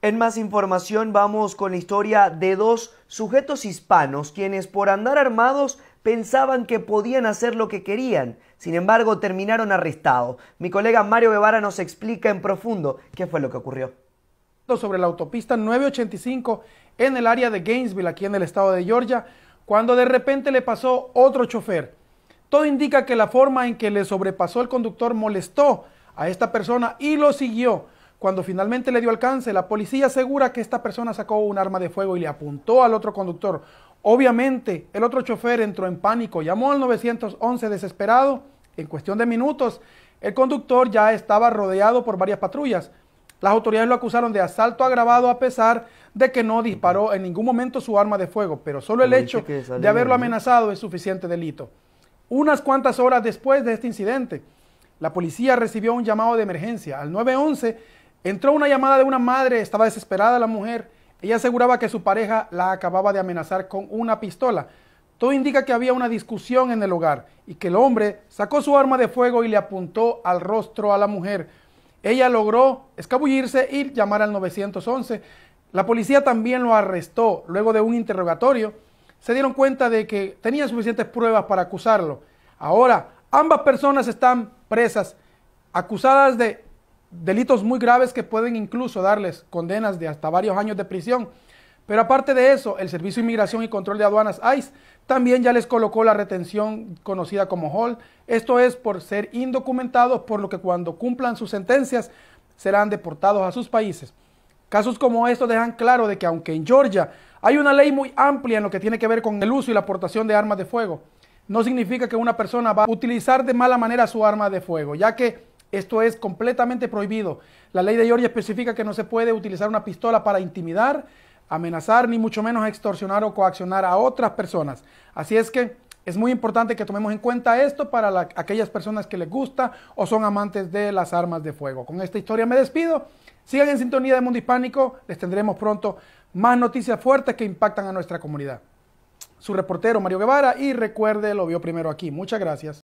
En más información vamos con la historia de dos sujetos hispanos quienes por andar armados pensaban que podían hacer lo que querían. Sin embargo, terminaron arrestados. Mi colega Mario Guevara nos explica en profundo qué fue lo que ocurrió. Sobre la autopista 985 en el área de Gainesville, aquí en el estado de Georgia, cuando de repente le pasó otro chofer. Todo indica que la forma en que le sobrepasó el conductor molestó a esta persona y lo siguió cuando finalmente le dio alcance, la policía asegura que esta persona sacó un arma de fuego y le apuntó al otro conductor. Obviamente, el otro chofer entró en pánico, llamó al 911 desesperado. En cuestión de minutos, el conductor ya estaba rodeado por varias patrullas. Las autoridades lo acusaron de asalto agravado a pesar de que no disparó en ningún momento su arma de fuego, pero solo el hecho de haberlo amenazado es suficiente delito. Unas cuantas horas después de este incidente, la policía recibió un llamado de emergencia. Al 911 Entró una llamada de una madre, estaba desesperada la mujer. Ella aseguraba que su pareja la acababa de amenazar con una pistola. Todo indica que había una discusión en el hogar y que el hombre sacó su arma de fuego y le apuntó al rostro a la mujer. Ella logró escabullirse y llamar al 911. La policía también lo arrestó luego de un interrogatorio. Se dieron cuenta de que tenía suficientes pruebas para acusarlo. Ahora, ambas personas están presas, acusadas de delitos muy graves que pueden incluso darles condenas de hasta varios años de prisión. Pero aparte de eso, el Servicio de Inmigración y Control de Aduanas, ICE, también ya les colocó la retención conocida como HALL Esto es por ser indocumentados, por lo que cuando cumplan sus sentencias serán deportados a sus países. Casos como estos dejan claro de que aunque en Georgia hay una ley muy amplia en lo que tiene que ver con el uso y la aportación de armas de fuego, no significa que una persona va a utilizar de mala manera su arma de fuego, ya que esto es completamente prohibido. La ley de Georgia especifica que no se puede utilizar una pistola para intimidar, amenazar, ni mucho menos extorsionar o coaccionar a otras personas. Así es que es muy importante que tomemos en cuenta esto para aquellas personas que les gusta o son amantes de las armas de fuego. Con esta historia me despido. Sigan en sintonía de Mundo Hispánico. Les tendremos pronto más noticias fuertes que impactan a nuestra comunidad. Su reportero Mario Guevara y recuerde, lo vio primero aquí. Muchas gracias.